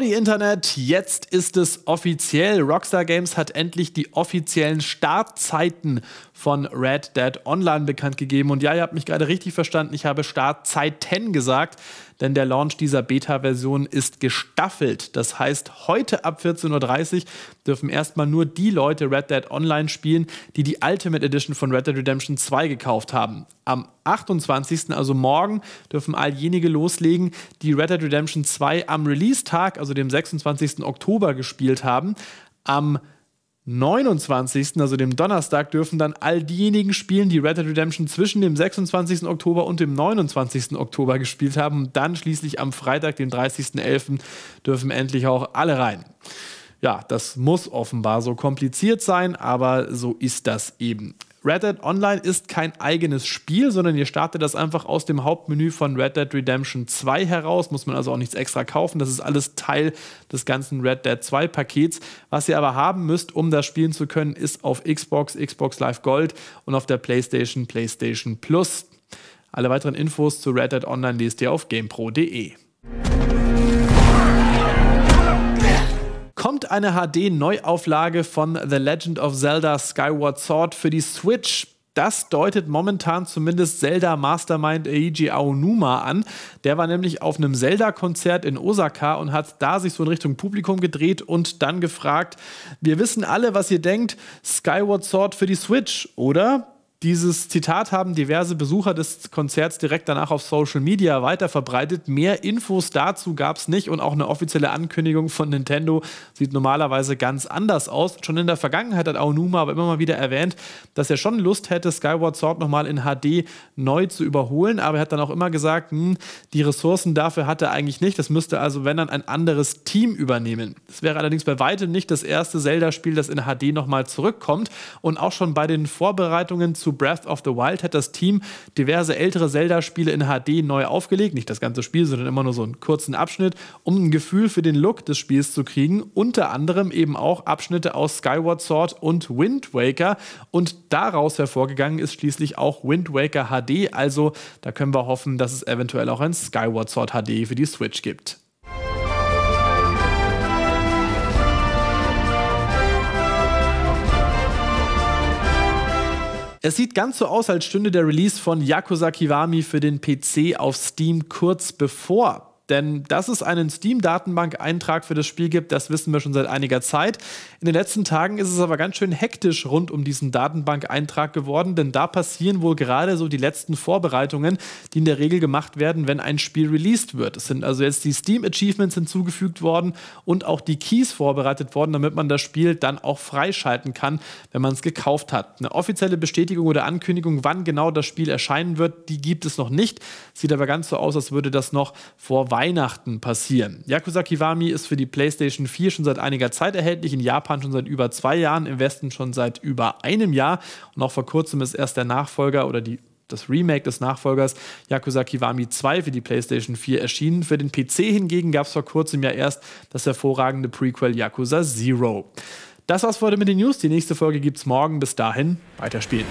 Howdy Internet, jetzt ist es offiziell. Rockstar Games hat endlich die offiziellen Startzeiten von Red Dead Online bekannt gegeben. Und ja, ihr habt mich gerade richtig verstanden, ich habe Startzeiten gesagt, denn der Launch dieser Beta-Version ist gestaffelt. Das heißt, heute ab 14.30 Uhr dürfen erstmal nur die Leute Red Dead Online spielen, die die Ultimate Edition von Red Dead Redemption 2 gekauft haben. Am 28., also morgen, dürfen all jene loslegen, die Red Dead Redemption 2 am Release-Tag, also also dem 26. Oktober gespielt haben. Am 29., also dem Donnerstag, dürfen dann all diejenigen spielen, die Red Dead Redemption zwischen dem 26. Oktober und dem 29. Oktober gespielt haben. Und dann schließlich am Freitag, dem 30.11., dürfen endlich auch alle rein. Ja, das muss offenbar so kompliziert sein, aber so ist das eben. Red Dead Online ist kein eigenes Spiel, sondern ihr startet das einfach aus dem Hauptmenü von Red Dead Redemption 2 heraus. Muss man also auch nichts extra kaufen. Das ist alles Teil des ganzen Red Dead 2 Pakets. Was ihr aber haben müsst, um das spielen zu können, ist auf Xbox, Xbox Live Gold und auf der PlayStation, PlayStation Plus. Alle weiteren Infos zu Red Dead Online lest ihr auf gamepro.de. eine HD-Neuauflage von The Legend of Zelda Skyward Sword für die Switch. Das deutet momentan zumindest Zelda Mastermind Eiji Aonuma an. Der war nämlich auf einem Zelda-Konzert in Osaka und hat da sich so in Richtung Publikum gedreht und dann gefragt: Wir wissen alle, was ihr denkt, Skyward Sword für die Switch, oder? Dieses Zitat haben diverse Besucher des Konzerts direkt danach auf Social Media weiterverbreitet. Mehr Infos dazu gab es nicht und auch eine offizielle Ankündigung von Nintendo sieht normalerweise ganz anders aus. Schon in der Vergangenheit hat Aonuma aber immer mal wieder erwähnt, dass er schon Lust hätte, Skyward Sword nochmal in HD neu zu überholen, aber er hat dann auch immer gesagt, hm, die Ressourcen dafür hat er eigentlich nicht. Das müsste also, wenn dann, ein anderes Team übernehmen. Es wäre allerdings bei weitem nicht das erste Zelda-Spiel, das in HD nochmal zurückkommt und auch schon bei den Vorbereitungen zu zu Breath of the Wild hat das Team diverse ältere Zelda-Spiele in HD neu aufgelegt. Nicht das ganze Spiel, sondern immer nur so einen kurzen Abschnitt, um ein Gefühl für den Look des Spiels zu kriegen. Unter anderem eben auch Abschnitte aus Skyward Sword und Wind Waker. Und daraus hervorgegangen ist schließlich auch Wind Waker HD. Also da können wir hoffen, dass es eventuell auch ein Skyward Sword HD für die Switch gibt. Es sieht ganz so aus, als stünde der Release von Yakuza Kiwami für den PC auf Steam kurz bevor. Denn dass es einen Steam-Datenbank-Eintrag für das Spiel gibt, das wissen wir schon seit einiger Zeit. In den letzten Tagen ist es aber ganz schön hektisch rund um diesen Datenbank-Eintrag geworden, denn da passieren wohl gerade so die letzten Vorbereitungen, die in der Regel gemacht werden, wenn ein Spiel released wird. Es sind also jetzt die Steam-Achievements hinzugefügt worden und auch die Keys vorbereitet worden, damit man das Spiel dann auch freischalten kann, wenn man es gekauft hat. Eine offizielle Bestätigung oder Ankündigung, wann genau das Spiel erscheinen wird, die gibt es noch nicht. Sieht aber ganz so aus, als würde das noch vor Weihnachten Weihnachten passieren. Yakuza Kiwami ist für die PlayStation 4 schon seit einiger Zeit erhältlich, in Japan schon seit über zwei Jahren, im Westen schon seit über einem Jahr und auch vor kurzem ist erst der Nachfolger oder die das Remake des Nachfolgers Yakuza Kiwami 2 für die PlayStation 4 erschienen. Für den PC hingegen gab es vor kurzem ja erst das hervorragende Prequel Yakuza Zero. Das war's für heute mit den News. Die nächste Folge gibt's morgen. Bis dahin, weiterspielen.